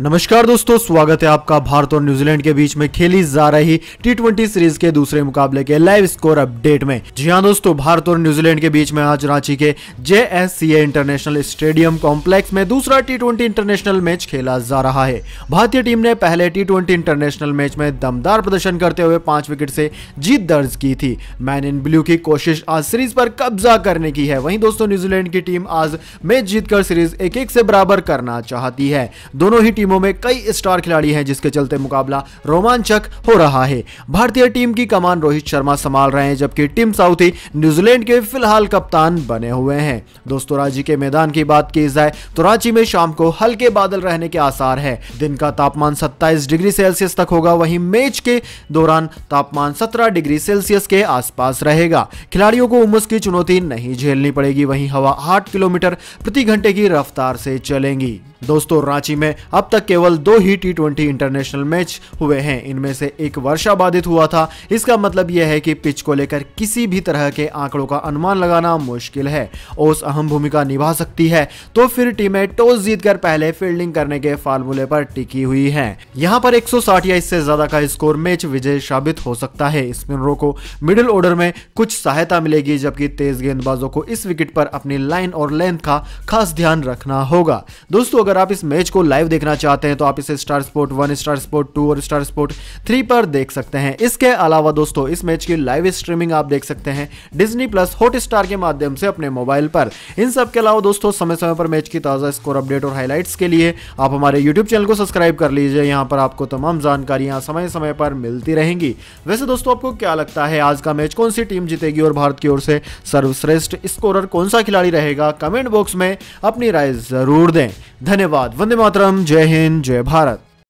नमस्कार दोस्तों स्वागत है आपका भारत और न्यूजीलैंड के बीच में खेली जा रही टी ट्वेंटी सीरीज के दूसरे मुकाबले के लाइव स्कोर अपडेट में जी हाँ दोस्तों भारत और न्यूजीलैंड के बीच में आज रांची के J S C A international stadium complex में दूसरा टी ट्वेंटी इंटरनेशनल मैच खेला जा रहा है भारतीय टीम ने पहले टी ट्वेंटी इंटरनेशनल मैच में दमदार प्रदर्शन करते हुए पांच विकेट से जीत दर्ज की थी मैन इन ब्लू की कोशिश आज सीरीज पर कब्जा करने की है वहीं दोस्तों न्यूजीलैंड की टीम आज मैच जीतकर सीरीज एक एक से बराबर करना चाहती है दोनों ही टीम टीमों में कई स्टार खिलाड़ी हैं जिसके चलते मुकाबला रोमांचक हो रहा है भारतीय टीम की कमान रोहित शर्मा संभाल रहे हैं जबकि टीम साउथी न्यूजीलैंड के फिलहाल कप्तान बने हुए हैं दोस्तों रांची के मैदान की बात की जाए तो रांची में शाम को हल्के बादल रहने के आसार है दिन का तापमान सत्ताईस डिग्री सेल्सियस तक होगा वही मैच के दौरान तापमान सत्रह डिग्री सेल्सियस के आसपास रहेगा खिलाड़ियों को उमस की चुनौती नहीं झेलनी पड़ेगी वहीं हवा आठ किलोमीटर प्रति घंटे की रफ्तार से चलेंगी दोस्तों रांची में अब तक केवल दो ही टी इंटरनेशनल मैच हुए हैं इनमें से एक वर्षा बाधित हुआ था इसका मतलब यह है कि पिच को लेकर किसी भी तरह के आंकड़ों का अनुमान लगाना मुश्किल है ओस अहम भूमिका निभा सकती है तो फिर टीमें टॉस जीतकर पहले फील्डिंग करने के फार्मूले पर टिकी हुई है यहाँ पर एक या इससे ज्यादा का स्कोर मैच विजय साबित हो सकता है स्पिनरों को मिडिल ऑर्डर में कुछ सहायता मिलेगी जबकि तेज गेंदबाजों को इस विकेट पर अपनी लाइन और लेंथ का खास ध्यान रखना होगा दोस्तों अगर आप इस मैच को लाइव देखना चाहते हैं तो आप इसे Star Sport one Star Sport two और स्टार स्पोर्ट थ्री पर देख सकते हैं इसके अलावा दोस्तों इस मैच की लाइव स्ट्रीमिंग आप देख सकते हैं डिजनी प्लस हॉट स्टार के माध्यम से अपने मोबाइल पर इन सब के अलावा दोस्तों समय समय पर मैच की ताज़ा स्कोर अपडेट और हाईलाइट्स के लिए आप हमारे यूट्यूब चैनल को सब्सक्राइब कर लीजिए यहाँ पर आपको तमाम जानकारियां समय समय पर मिलती रहेंगी वैसे दोस्तों आपको क्या लगता है आज का मैच कौन सी टीम जीतेगी और भारत की ओर से सर्वश्रेष्ठ स्कोरर कौन सा खिलाड़ी रहेगा कमेंट बॉक्स में अपनी राय जरूर दें धन्यवाद धन्यवाद वंदे मातरम जय हिंद जय भारत